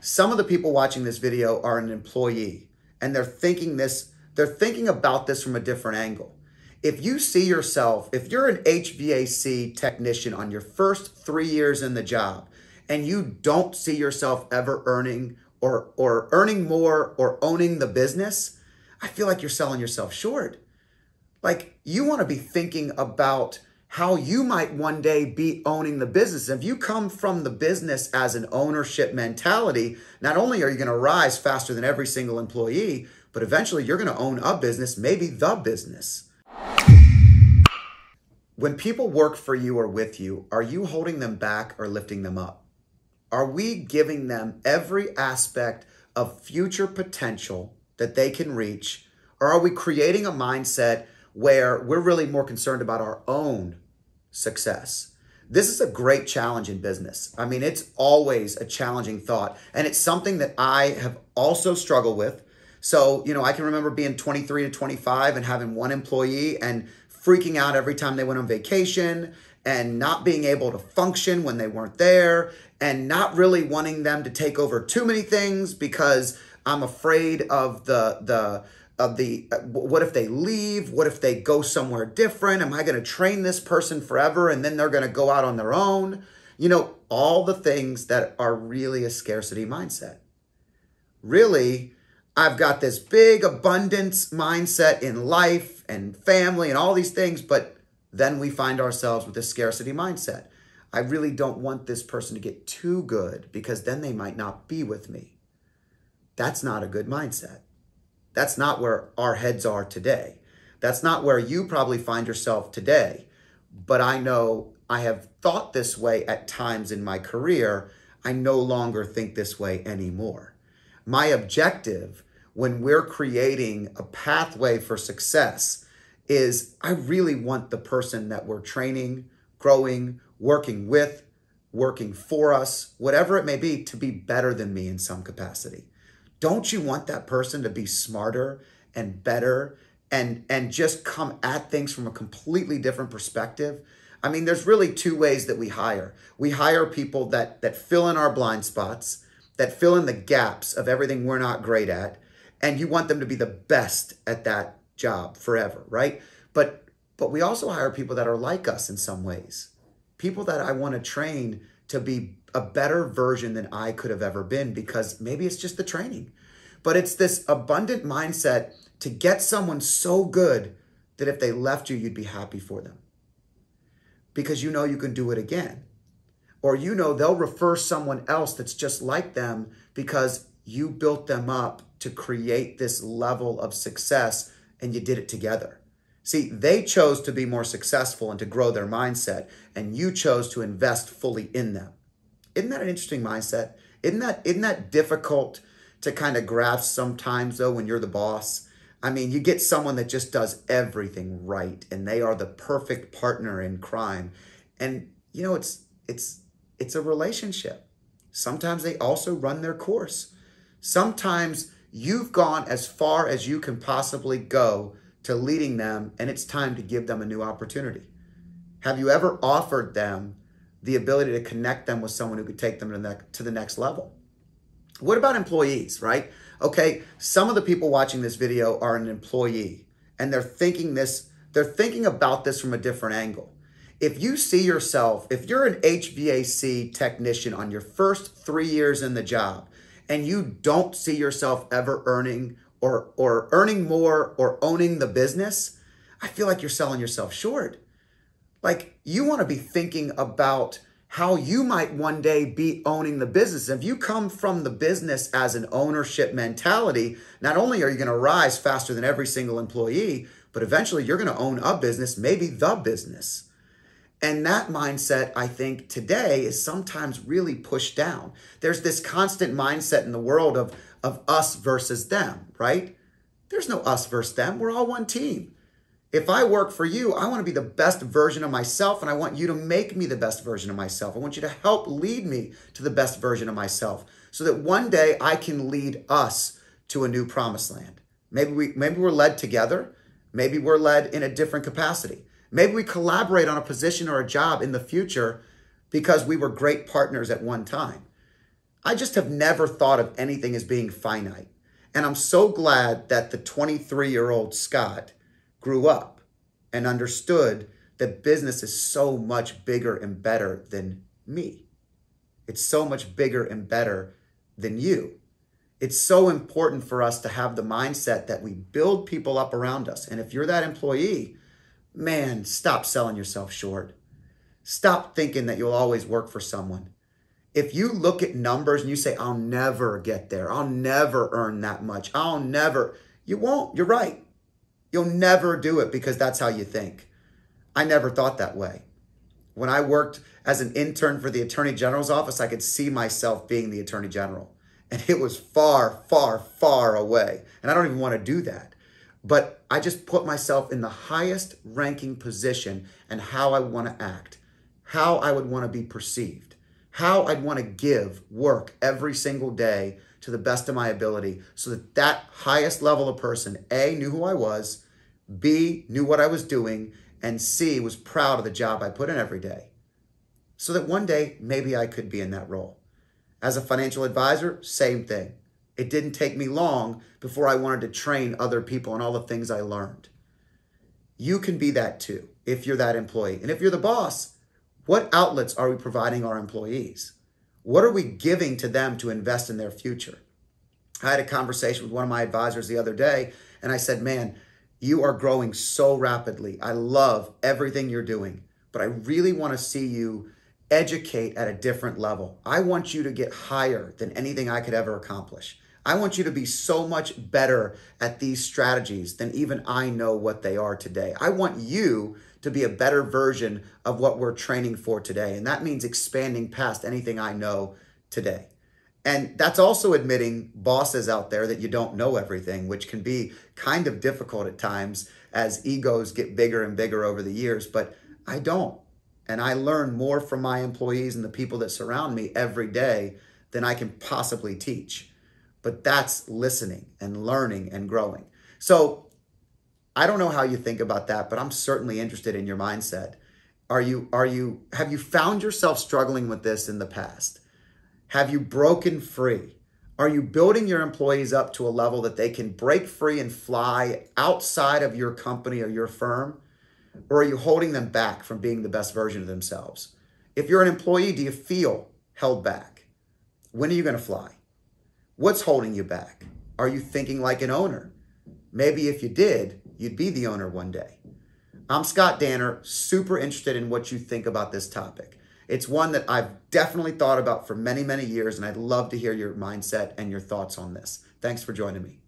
Some of the people watching this video are an employee and they're thinking this, they're thinking about this from a different angle. If you see yourself, if you're an HVAC technician on your first three years in the job and you don't see yourself ever earning or, or earning more or owning the business, I feel like you're selling yourself short. Like you want to be thinking about how you might one day be owning the business. If you come from the business as an ownership mentality, not only are you going to rise faster than every single employee, but eventually you're going to own a business, maybe the business. When people work for you or with you, are you holding them back or lifting them up? Are we giving them every aspect of future potential that they can reach? Or are we creating a mindset where we're really more concerned about our own success. This is a great challenge in business. I mean, it's always a challenging thought, and it's something that I have also struggled with. So, you know, I can remember being 23 to 25 and having one employee and freaking out every time they went on vacation and not being able to function when they weren't there and not really wanting them to take over too many things because I'm afraid of the the of the uh, what if they leave? What if they go somewhere different? Am I going to train this person forever and then they're going to go out on their own? You know, all the things that are really a scarcity mindset. Really, I've got this big abundance mindset in life and family and all these things, but then we find ourselves with a scarcity mindset. I really don't want this person to get too good because then they might not be with me. That's not a good mindset. That's not where our heads are today. That's not where you probably find yourself today. But I know I have thought this way at times in my career. I no longer think this way anymore. My objective when we're creating a pathway for success is I really want the person that we're training, growing, working with, working for us, whatever it may be, to be better than me in some capacity. Don't you want that person to be smarter and better and and just come at things from a completely different perspective? I mean, there's really two ways that we hire. We hire people that that fill in our blind spots, that fill in the gaps of everything we're not great at, and you want them to be the best at that job forever, right? But but we also hire people that are like us in some ways. People that I want to train to be a better version than I could have ever been because maybe it's just the training. But it's this abundant mindset to get someone so good that if they left you, you'd be happy for them because you know you can do it again. Or you know they'll refer someone else that's just like them because you built them up to create this level of success and you did it together. See, they chose to be more successful and to grow their mindset, and you chose to invest fully in them. Isn't that an interesting mindset? Isn't that isn't that difficult to kind of grasp sometimes though when you're the boss? I mean, you get someone that just does everything right and they are the perfect partner in crime. And you know, it's it's it's a relationship. Sometimes they also run their course. Sometimes you've gone as far as you can possibly go to leading them and it's time to give them a new opportunity. Have you ever offered them the ability to connect them with someone who could take them to the, to the next level. What about employees, right? Okay, some of the people watching this video are an employee and they're thinking this, they're thinking about this from a different angle. If you see yourself, if you're an HVAC technician on your first three years in the job and you don't see yourself ever earning or, or earning more or owning the business, I feel like you're selling yourself short like you want to be thinking about how you might one day be owning the business. If you come from the business as an ownership mentality, not only are you going to rise faster than every single employee, but eventually you're going to own a business, maybe the business. And that mindset, I think, today is sometimes really pushed down. There's this constant mindset in the world of, of us versus them, right? There's no us versus them. We're all one team. If I work for you, I want to be the best version of myself, and I want you to make me the best version of myself. I want you to help lead me to the best version of myself so that one day I can lead us to a new promised land. Maybe, we, maybe we're led together. Maybe we're led in a different capacity. Maybe we collaborate on a position or a job in the future because we were great partners at one time. I just have never thought of anything as being finite. And I'm so glad that the 23 year old Scott grew up and understood that business is so much bigger and better than me. It's so much bigger and better than you. It's so important for us to have the mindset that we build people up around us. And if you're that employee, man, stop selling yourself short. Stop thinking that you'll always work for someone. If you look at numbers and you say, I'll never get there, I'll never earn that much, I'll never, you won't. You're right. You'll never do it because that's how you think. I never thought that way. When I worked as an intern for the Attorney General's office, I could see myself being the Attorney General. And it was far, far, far away. And I don't even want to do that. But I just put myself in the highest ranking position and how I want to act, how I would want to be perceived, how I'd want to give work every single day to the best of my ability so that that highest level of person, A, knew who I was, B, knew what I was doing, and C, was proud of the job I put in every day. So that one day, maybe I could be in that role. As a financial advisor, same thing. It didn't take me long before I wanted to train other people and all the things I learned. You can be that too if you're that employee. And if you're the boss, what outlets are we providing our employees? What are we giving to them to invest in their future? I had a conversation with one of my advisors the other day, and I said, Man, you are growing so rapidly. I love everything you're doing, but I really want to see you educate at a different level. I want you to get higher than anything I could ever accomplish. I want you to be so much better at these strategies than even I know what they are today. I want you to be a better version of what we're training for today. And that means expanding past anything I know today. And that's also admitting bosses out there that you don't know everything, which can be kind of difficult at times as egos get bigger and bigger over the years. But I don't. And I learn more from my employees and the people that surround me every day than I can possibly teach. But that's listening and learning and growing. So I don't know how you think about that, but I'm certainly interested in your mindset. Are you are you have you found yourself struggling with this in the past? Have you broken free? Are you building your employees up to a level that they can break free and fly outside of your company or your firm? Or are you holding them back from being the best version of themselves? If you're an employee, do you feel held back? When are you going to fly? What's holding you back? Are you thinking like an owner? Maybe if you did, You'd be the owner one day. I'm Scott Danner, super interested in what you think about this topic. It's one that I've definitely thought about for many, many years, and I'd love to hear your mindset and your thoughts on this. Thanks for joining me.